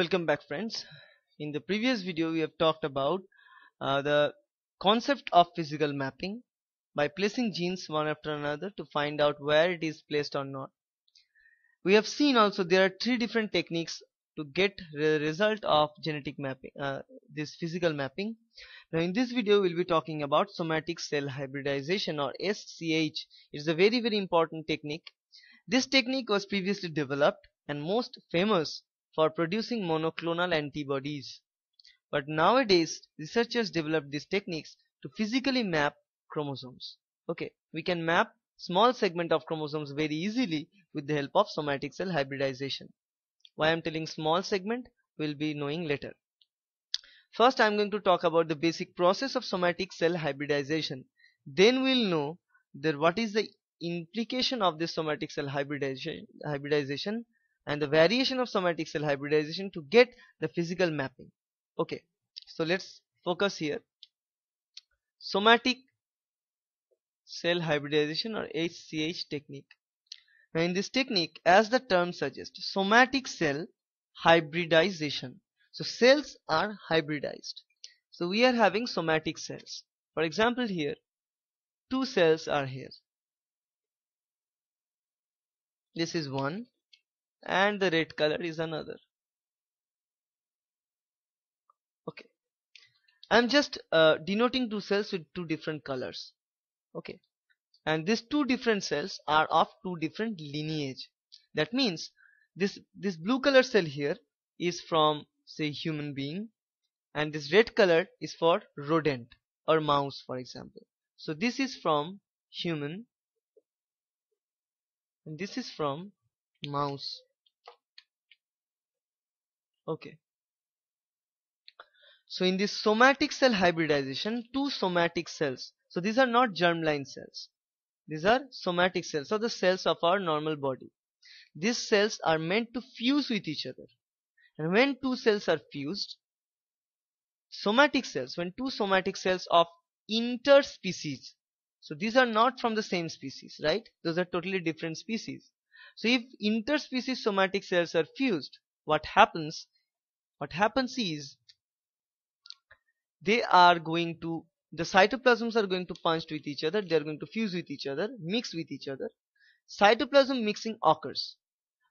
welcome back friends in the previous video we have talked about uh, the concept of physical mapping by placing genes one after another to find out where it is placed or not we have seen also there are three different techniques to get the result of genetic mapping uh, this physical mapping now in this video we'll be talking about somatic cell hybridization or SCH it's a very very important technique this technique was previously developed and most famous for producing monoclonal antibodies. But nowadays, researchers develop these techniques to physically map chromosomes. Okay, we can map small segment of chromosomes very easily with the help of somatic cell hybridization. Why I am telling small segment will be knowing later. First I am going to talk about the basic process of somatic cell hybridization. Then we will know that what is the implication of this somatic cell hybridization, hybridization and the variation of somatic cell hybridization to get the physical mapping okay so let's focus here somatic cell hybridization or HCH technique now in this technique as the term suggests somatic cell hybridization so cells are hybridized so we are having somatic cells for example here two cells are here this is one and the red color is another okay I'm just uh, denoting two cells with two different colors okay and these two different cells are of two different lineage that means this this blue color cell here is from say human being and this red color is for rodent or mouse for example so this is from human and this is from mouse okay so in this somatic cell hybridization two somatic cells so these are not germline cells these are somatic cells so the cells of our normal body these cells are meant to fuse with each other and when two cells are fused somatic cells when two somatic cells of interspecies so these are not from the same species right those are totally different species so if interspecies somatic cells are fused what happens what happens is they are going to the cytoplasms are going to punch with each other they are going to fuse with each other mix with each other cytoplasm mixing occurs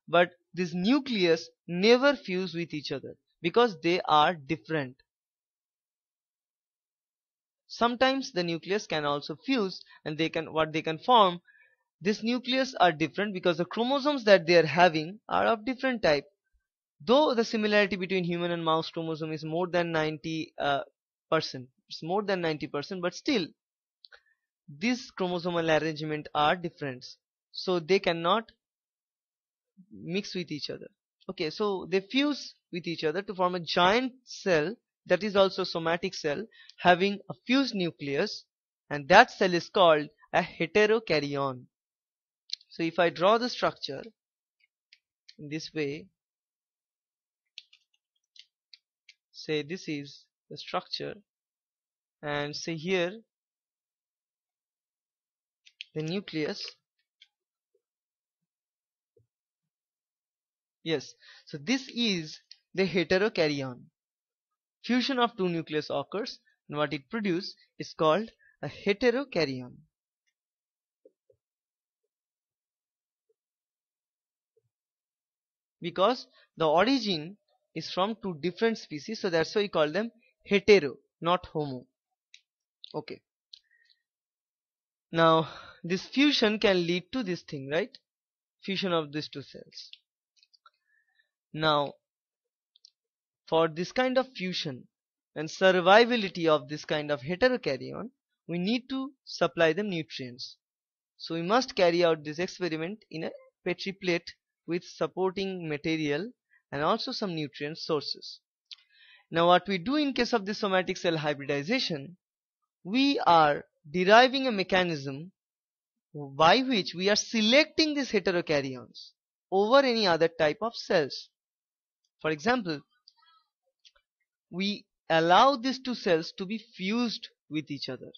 but this nucleus never fuse with each other because they are different sometimes the nucleus can also fuse and they can what they can form this nucleus are different because the chromosomes that they are having are of different type though the similarity between human and mouse chromosome is more than 90 uh, percent it's more than 90 percent but still these chromosomal arrangement are different so they cannot mix with each other okay so they fuse with each other to form a giant cell that is also somatic cell having a fused nucleus and that cell is called a heterokaryon so if I draw the structure in this way say this is the structure and say here the nucleus yes so this is the heterokaryon fusion of two nucleus occurs and what it produces is called a heterokaryon because the origin is from two different species so that's why we call them hetero not homo okay now this fusion can lead to this thing right fusion of these two cells now for this kind of fusion and survivability of this kind of heterokaryon we need to supply them nutrients so we must carry out this experiment in a petri plate with supporting material and also some nutrient sources. Now what we do in case of the somatic cell hybridization, we are deriving a mechanism by which we are selecting these heterokaryons over any other type of cells. For example, we allow these two cells to be fused with each other.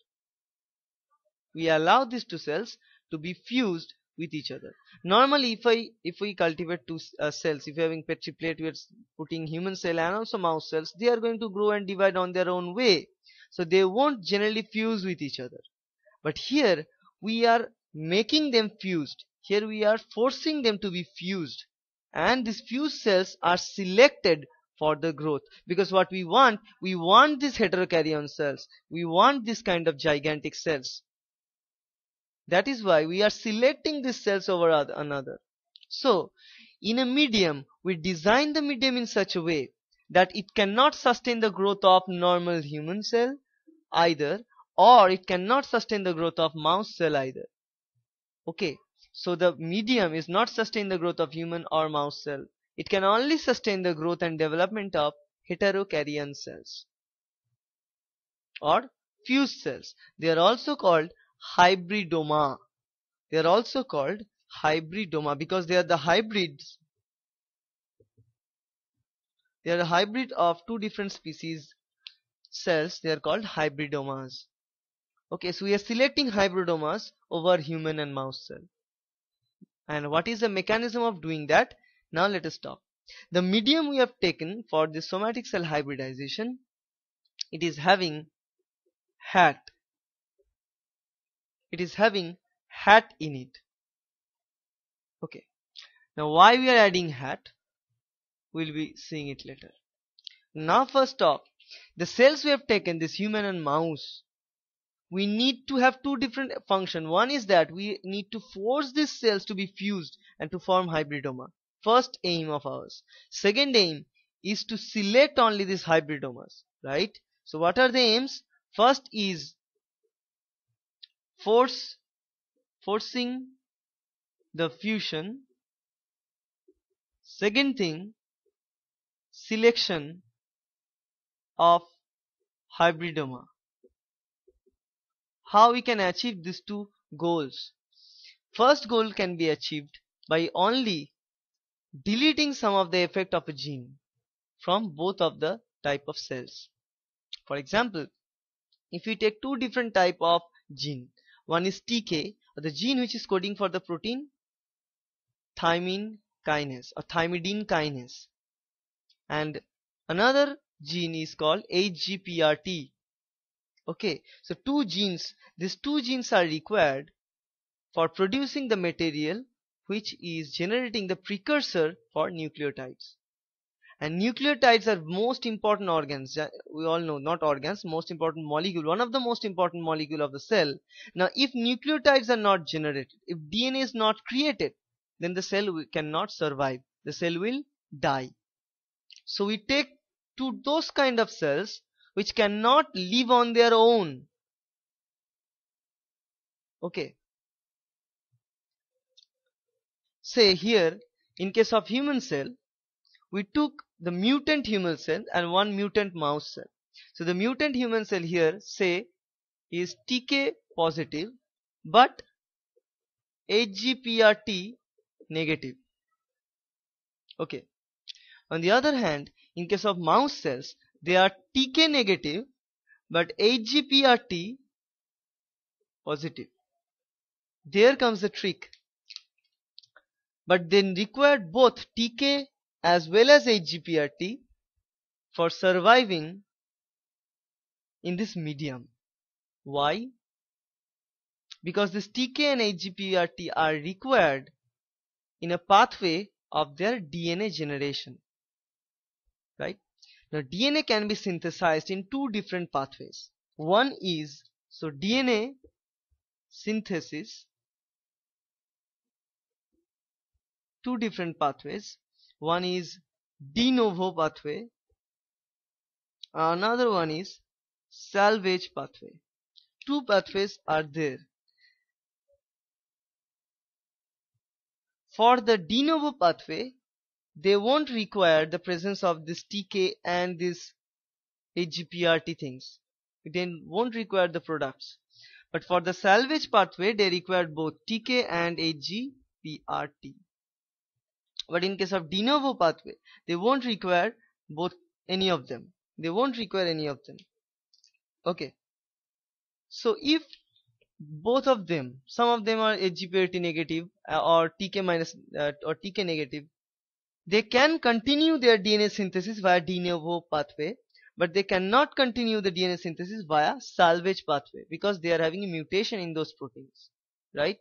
We allow these two cells to be fused with each other normally if i if we cultivate two uh, cells if you're having petri plate we're putting human cell and also mouse cells they are going to grow and divide on their own way so they won't generally fuse with each other but here we are making them fused here we are forcing them to be fused and these fused cells are selected for the growth because what we want we want these heterokaryon cells we want this kind of gigantic cells that is why we are selecting these cells over another. So, in a medium, we design the medium in such a way that it cannot sustain the growth of normal human cell either or it cannot sustain the growth of mouse cell either. Okay, so the medium is not sustain the growth of human or mouse cell. It can only sustain the growth and development of heterokaryon cells or fused cells. They are also called hybridoma. They are also called hybridoma because they are the hybrids. They are a hybrid of two different species cells. They are called hybridomas. Okay, so we are selecting hybridomas over human and mouse cell. And what is the mechanism of doing that? Now let us talk. The medium we have taken for the somatic cell hybridization, it is having HAT it is having hat in it okay now why we are adding hat we'll be seeing it later now first off the cells we have taken this human and mouse we need to have two different function one is that we need to force these cells to be fused and to form hybridoma first aim of ours second aim is to select only these hybridomas right so what are the aims first is force forcing the fusion second thing selection of hybridoma how we can achieve these two goals first goal can be achieved by only deleting some of the effect of a gene from both of the type of cells for example if we take two different type of gene one is TK, the gene which is coding for the protein thymine kinase or thymidine kinase. And another gene is called HGPRT. Okay, so two genes, these two genes are required for producing the material which is generating the precursor for nucleotides and nucleotides are most important organs we all know not organs most important molecule one of the most important molecule of the cell now if nucleotides are not generated if dna is not created then the cell cannot survive the cell will die so we take to those kind of cells which cannot live on their own okay say here in case of human cell we took the mutant human cell and one mutant mouse cell. So the mutant human cell here say is TK positive but HGPRT negative. Okay. On the other hand, in case of mouse cells, they are TK negative but HGPRT positive. There comes the trick. But then required both TK as well as HGPRT for surviving in this medium. Why? Because this TK and HGPRT are required in a pathway of their DNA generation. Right? Now DNA can be synthesized in two different pathways. One is so DNA synthesis two different pathways one is de novo pathway another one is salvage pathway two pathways are there for the de novo pathway they won't require the presence of this tk and this hgprt things they won't require the products but for the salvage pathway they require both tk and hgprt but in case of de novo pathway they won't require both any of them they won't require any of them okay so if both of them some of them are HGPRT negative uh, or TK minus uh, or TK negative they can continue their DNA synthesis via de novo pathway but they cannot continue the DNA synthesis via salvage pathway because they are having a mutation in those proteins right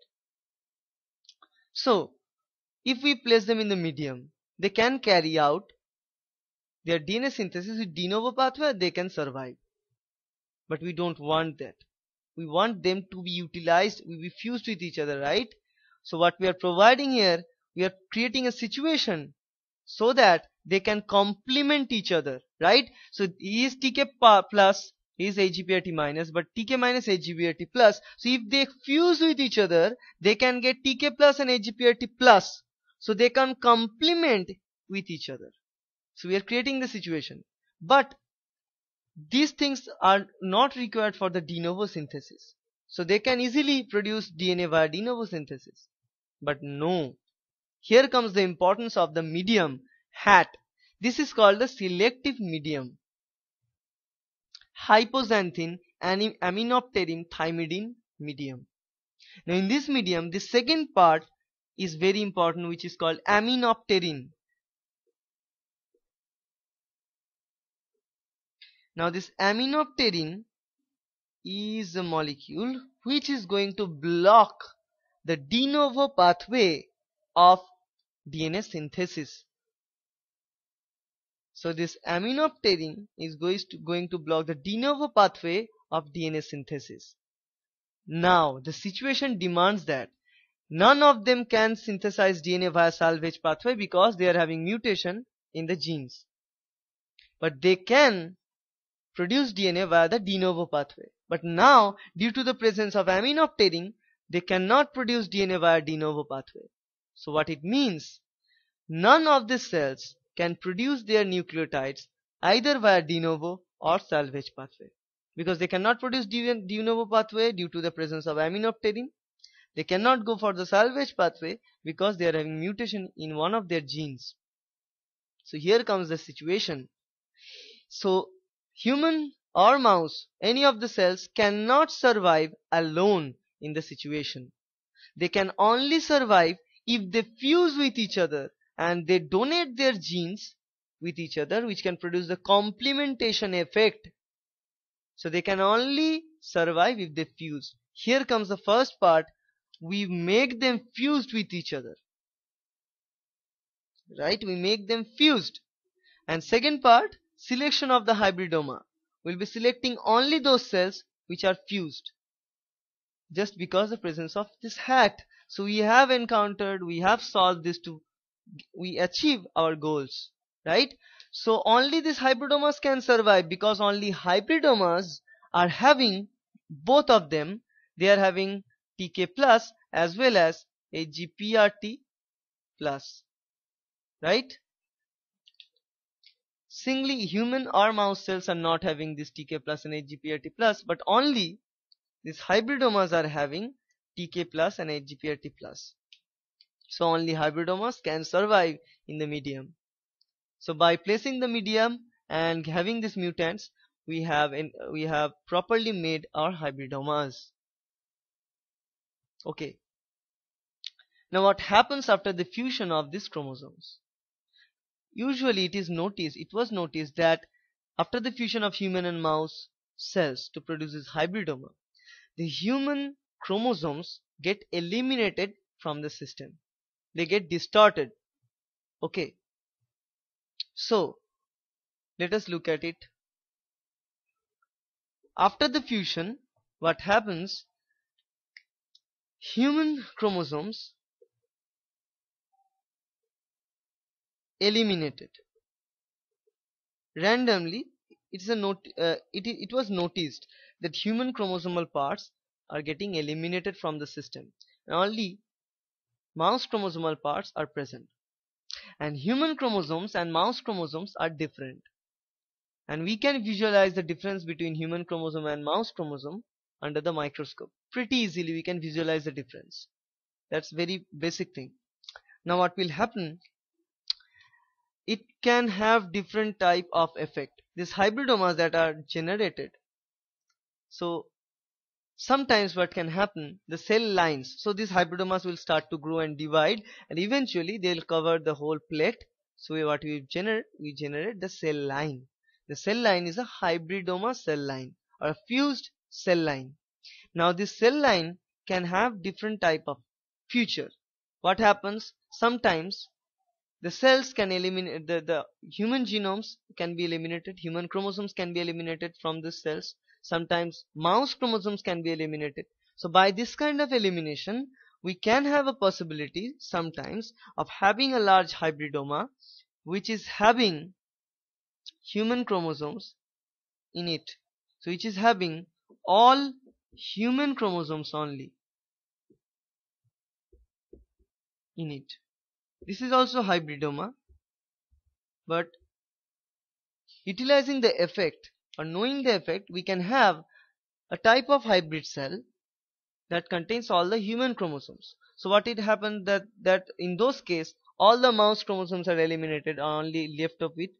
so if we place them in the medium, they can carry out their DNA synthesis with de novo pathway, they can survive. But we don't want that. We want them to be utilized, we be fused with each other, right? So what we are providing here, we are creating a situation so that they can complement each other, right? So he is TK plus, he is AGPRT minus, but TK minus AGPRT plus. So if they fuse with each other, they can get TK plus and AGPRT plus so they can complement with each other so we are creating the situation but these things are not required for the de novo synthesis so they can easily produce DNA via de novo synthesis but no here comes the importance of the medium hat this is called the selective medium hypoxanthine, and aminopterin thymidine medium now in this medium the second part is very important which is called aminopterin. Now this aminopterin is a molecule which is going to block the de novo pathway of DNA synthesis. So this aminopterin is going to block the de novo pathway of DNA synthesis. Now the situation demands that None of them can synthesize DNA via salvage pathway because they are having mutation in the genes. But they can produce DNA via the de novo pathway. But now, due to the presence of aminopterin, they cannot produce DNA via de novo pathway. So what it means, none of the cells can produce their nucleotides either via de novo or salvage pathway because they cannot produce de, de novo pathway due to the presence of aminopterin they cannot go for the salvage pathway because they are having mutation in one of their genes. So here comes the situation. So human or mouse, any of the cells cannot survive alone in the situation. They can only survive if they fuse with each other and they donate their genes with each other which can produce the complementation effect. So they can only survive if they fuse. Here comes the first part we make them fused with each other right we make them fused and second part selection of the hybridoma we'll be selecting only those cells which are fused just because the presence of this hat so we have encountered we have solved this to we achieve our goals right so only these hybridomas can survive because only hybridomas are having both of them they are having tk plus as well as a gprt plus right singly human or mouse cells are not having this tk plus and hgprt plus but only these hybridomas are having tk plus and hgprt plus so only hybridomas can survive in the medium so by placing the medium and having these mutants we have in, we have properly made our hybridomas Okay. Now what happens after the fusion of these chromosomes? Usually it is noticed, it was noticed that after the fusion of human and mouse cells to produce this hybridoma, the human chromosomes get eliminated from the system. They get distorted. Okay. So let us look at it. After the fusion, what happens human chromosomes eliminated randomly it's a note uh, it, it was noticed that human chromosomal parts are getting eliminated from the system and only mouse chromosomal parts are present and human chromosomes and mouse chromosomes are different and we can visualize the difference between human chromosome and mouse chromosome under the microscope pretty easily we can visualize the difference that's very basic thing now what will happen it can have different type of effect these hybridomas that are generated so sometimes what can happen the cell lines so these hybridomas will start to grow and divide and eventually they'll cover the whole plate so what we generate we generate the cell line the cell line is a hybridoma cell line or a fused cell line now this cell line can have different type of future. What happens? Sometimes the cells can eliminate the, the human genomes can be eliminated, human chromosomes can be eliminated from these cells. Sometimes mouse chromosomes can be eliminated. So by this kind of elimination, we can have a possibility sometimes of having a large hybridoma which is having human chromosomes in it. So which is having all human chromosomes only in it. This is also hybridoma but utilizing the effect or knowing the effect we can have a type of hybrid cell that contains all the human chromosomes. So what it happened that, that in those case all the mouse chromosomes are eliminated are only left up with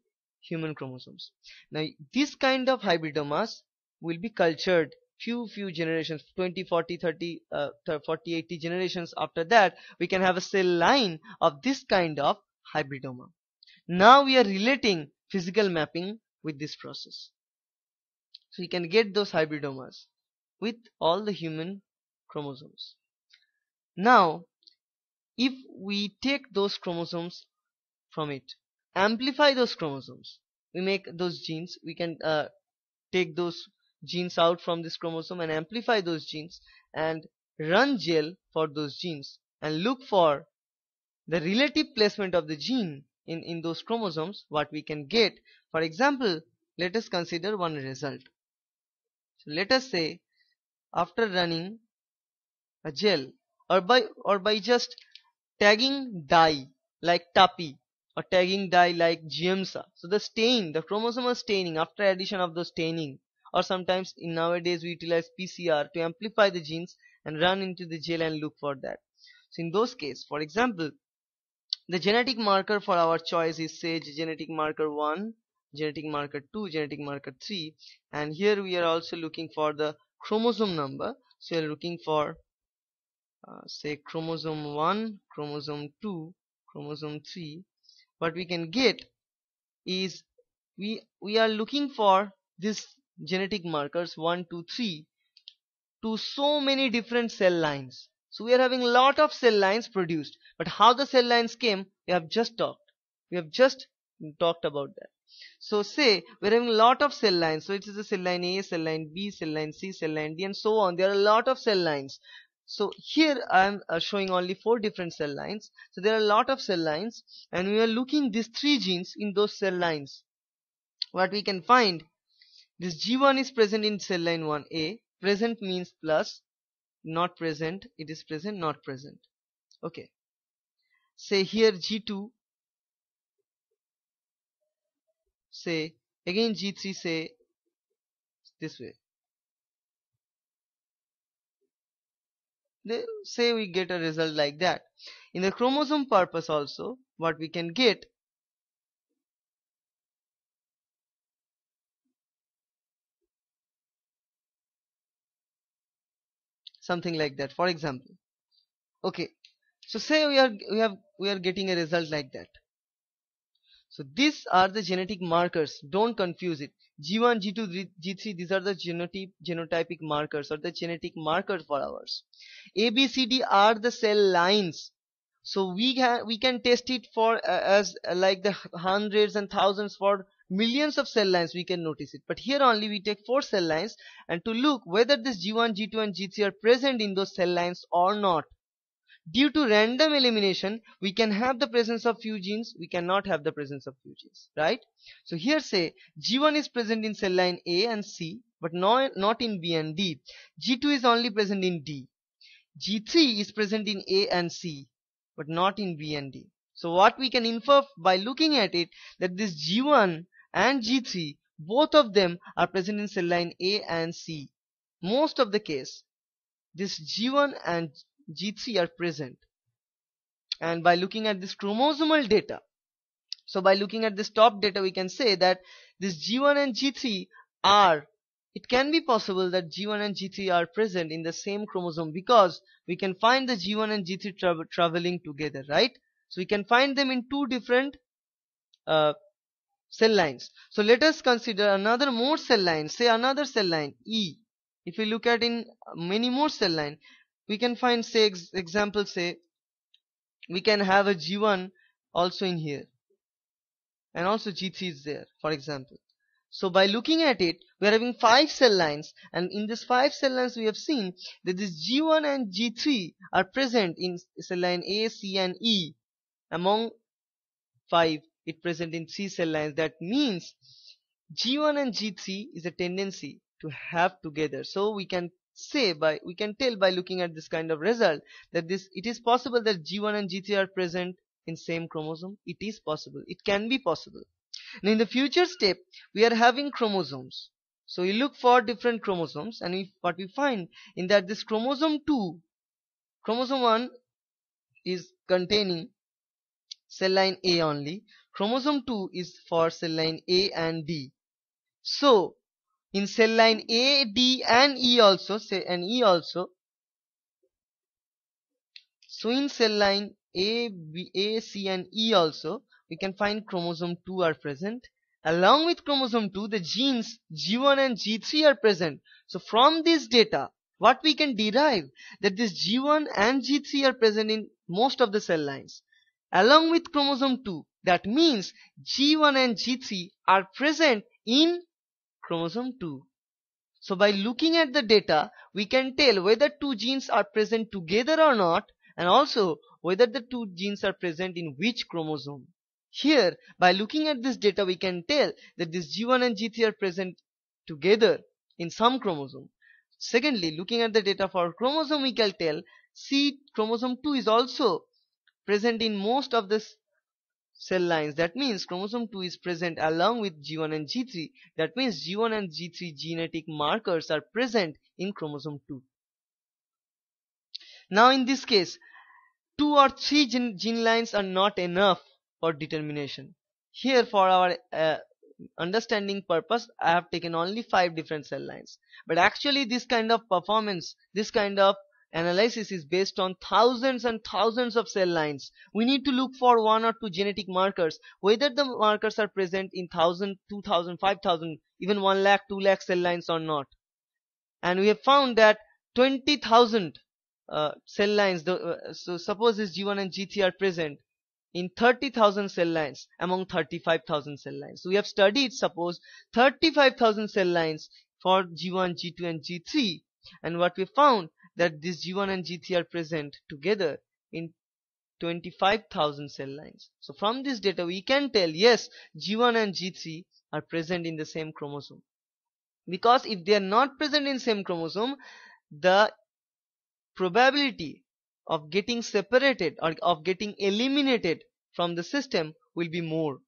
human chromosomes. Now this kind of hybridomas will be cultured few few generations 20 40 30 uh, 40 80 generations after that we can have a cell line of this kind of hybridoma now we are relating physical mapping with this process so you can get those hybridomas with all the human chromosomes now if we take those chromosomes from it amplify those chromosomes we make those genes we can uh, take those genes out from this chromosome and amplify those genes and run gel for those genes and look for the relative placement of the gene in, in those chromosomes what we can get for example let us consider one result so let us say after running a gel or by or by just tagging dye like tapi or tagging dye like GMSA. So the stain, the chromosomal staining after addition of the staining or sometimes in nowadays we utilize PCR to amplify the genes and run into the gel and look for that. So in those cases, for example, the genetic marker for our choice is say genetic marker 1, genetic marker 2, genetic marker 3 and here we are also looking for the chromosome number. So we are looking for uh, say chromosome 1, chromosome 2, chromosome 3. What we can get is we, we are looking for this genetic markers 1 2 3 to so many different cell lines so we are having a lot of cell lines produced but how the cell lines came we have just talked we have just talked about that so say we're having a lot of cell lines. So it is a cell line A, cell line B, cell line C, cell line D and so on. There are a lot of cell lines. So here I am uh, showing only four different cell lines. So there are a lot of cell lines and we are looking these three genes in those cell lines. What we can find this G1 is present in cell line 1A present means plus not present it is present not present okay say here G2 say again G3 say this way they say we get a result like that in the chromosome purpose also what we can get something like that for example okay so say we are we have we are getting a result like that so these are the genetic markers don't confuse it G1, G2, G3 these are the genotype, genotypic markers or the genetic markers for ours A, B, C, D are the cell lines so we, we can test it for uh, as uh, like the hundreds and thousands for millions of cell lines we can notice it but here only we take four cell lines and to look whether this G1, G2 and G3 are present in those cell lines or not. Due to random elimination we can have the presence of few genes we cannot have the presence of few genes right. So here say G1 is present in cell line A and C but no, not in B and D. G2 is only present in D. G3 is present in A and C but not in B and D. So what we can infer by looking at it that this G1 and G3, both of them are present in cell line A and C. Most of the case, this G1 and G3 are present. And by looking at this chromosomal data, so by looking at this top data, we can say that this G1 and G3 are, it can be possible that G1 and G3 are present in the same chromosome because we can find the G1 and G3 tra traveling together, right? So we can find them in two different uh, cell lines so let us consider another more cell line say another cell line E if we look at in many more cell line we can find say ex example say we can have a G1 also in here and also G3 is there for example so by looking at it we are having five cell lines and in this five cell lines we have seen that this G1 and G3 are present in cell line A, C and E among five it present in three cell lines that means G1 and G3 is a tendency to have together so we can say by we can tell by looking at this kind of result that this it is possible that G1 and G3 are present in same chromosome it is possible it can be possible now in the future step we are having chromosomes so we look for different chromosomes and if what we find in that this chromosome 2 chromosome 1 is containing cell line A only Chromosome 2 is for cell line A and D. So in cell line A, D and E also say and E also. So in cell line A, B, A, C and E also we can find chromosome 2 are present. Along with chromosome 2 the genes G1 and G3 are present. So from this data what we can derive that this G1 and G3 are present in most of the cell lines. Along with chromosome 2 that means G1 and G3 are present in chromosome 2. So by looking at the data, we can tell whether two genes are present together or not and also whether the two genes are present in which chromosome. Here, by looking at this data, we can tell that this G1 and G3 are present together in some chromosome. Secondly, looking at the data for chromosome, we can tell C chromosome 2 is also present in most of this cell lines. That means chromosome 2 is present along with G1 and G3. That means G1 and G3 genetic markers are present in chromosome 2. Now in this case, two or three gene, gene lines are not enough for determination. Here for our uh, understanding purpose, I have taken only five different cell lines. But actually this kind of performance, this kind of analysis is based on thousands and thousands of cell lines. We need to look for one or two genetic markers, whether the markers are present in 1000, 2000, 5000, even 1 lakh, 2 lakh cell lines or not. And we have found that 20,000 uh, cell lines, the, uh, so suppose this G1 and G3 are present in 30,000 cell lines among 35,000 cell lines. So we have studied, suppose, 35,000 cell lines for G1, G2 and G3 and what we found that this G1 and G3 are present together in 25,000 cell lines. So from this data we can tell yes G1 and G3 are present in the same chromosome because if they are not present in same chromosome the probability of getting separated or of getting eliminated from the system will be more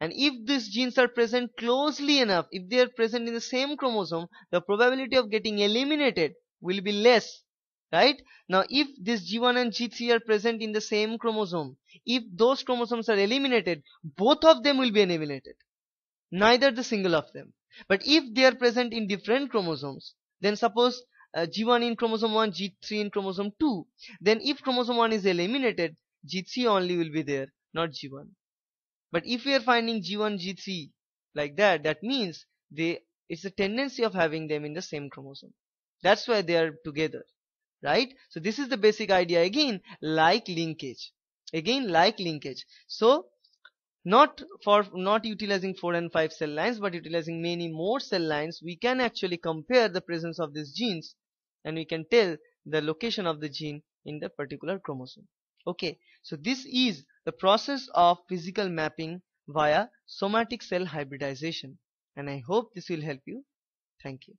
and if these genes are present closely enough if they are present in the same chromosome the probability of getting eliminated will be less right now if this g1 and g3 are present in the same chromosome if those chromosomes are eliminated both of them will be eliminated neither the single of them but if they are present in different chromosomes then suppose uh, g1 in chromosome 1 g3 in chromosome 2 then if chromosome 1 is eliminated g3 only will be there not g1 but if we are finding g1 g3 like that that means they it's a tendency of having them in the same chromosome that's why they are together right so this is the basic idea again like linkage again like linkage so not for not utilizing 4 and 5 cell lines but utilizing many more cell lines we can actually compare the presence of these genes and we can tell the location of the gene in the particular chromosome okay so this is the process of physical mapping via somatic cell hybridization and i hope this will help you thank you